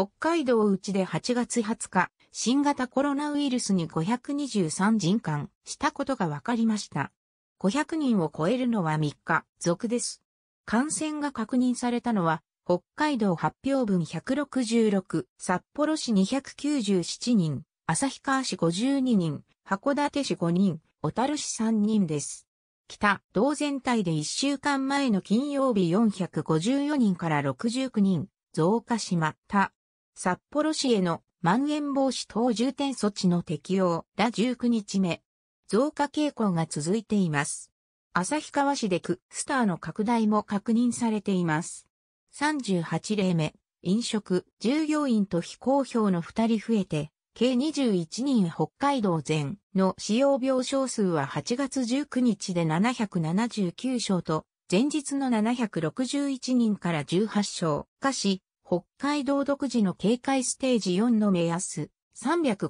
北海道内で8月20日、新型コロナウイルスに523人間したことが分かりました。500人を超えるのは3日続です。感染が確認されたのは、北海道発表分166、札幌市297人、旭川市52人、函館市5人、小樽市3人です。北、道全体で1週間前の金曜日454人から69人、増加しまった。札幌市へのまん延防止等重点措置の適用ら19日目、増加傾向が続いています。旭川市で区、スターの拡大も確認されています。38例目、飲食、従業員と非公表の2人増えて、計21人北海道全の使用病床数は8月19日で779床と、前日の761人から18床化し、北海道独自の警戒ステージ4の目安、350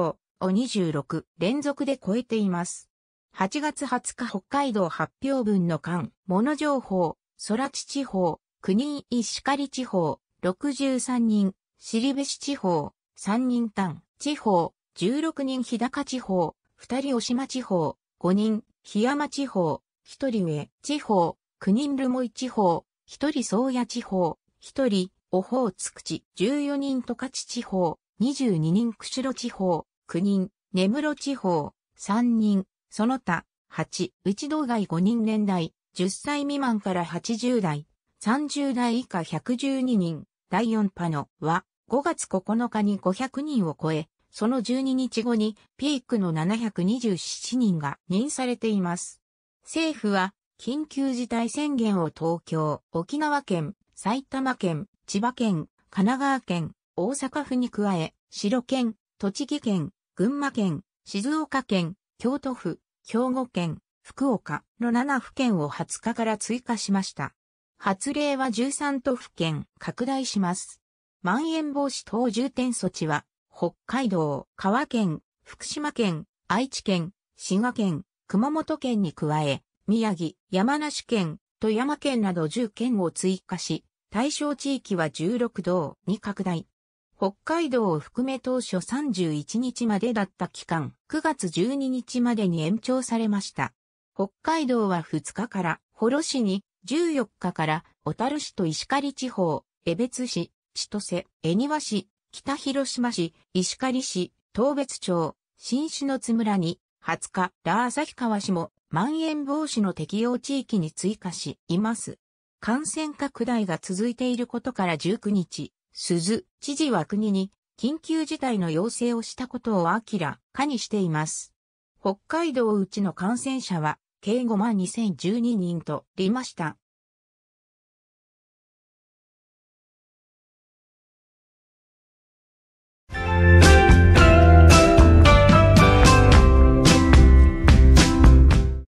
勝を26連続で超えています。8月20日北海道発表分の間、物情報、空地地方、国石狩地方、63人、尻部市地方、3人単、地方、16人日高地方、2人押島地方、5人、檜山地方、1人上、地方、9人留萌地方、1人宗谷地方、1人、オホーツク地、14人十勝地方、22人釧路地方、9人、根室地方、3人、その他、8、内道外5人年代、10歳未満から80代、30代以下112人、第4波のは、5月9日に500人を超え、その12日後にピークの727人が認されています。政府は緊急事態宣言を東京、沖縄県、埼玉県、千葉県、神奈川県、大阪府に加え、白県、栃木県、群馬県、静岡県、京都府、兵庫県、福岡の7府県を20日から追加しました。発令は13都府県拡大します。まん延防止等重点措置は、北海道、川県、福島県、愛知県、滋賀県、熊本県に加え、宮城、山梨県、富山県など10県を追加し、対象地域は16道に拡大。北海道を含め当初31日までだった期間、9月12日までに延長されました。北海道は2日から、幌市に、14日から、小樽市と石狩地方、江別市、千歳、恵庭市、北広島市、石狩市、東別町、新種の津村に、20日、ラー旭川市もまん延防止の適用地域に追加し、います。感染拡大が続いていることから19日、鈴知事は国に緊急事態の要請をしたことを明らかにしています。北海道うちの感染者は計5万2012人とりました。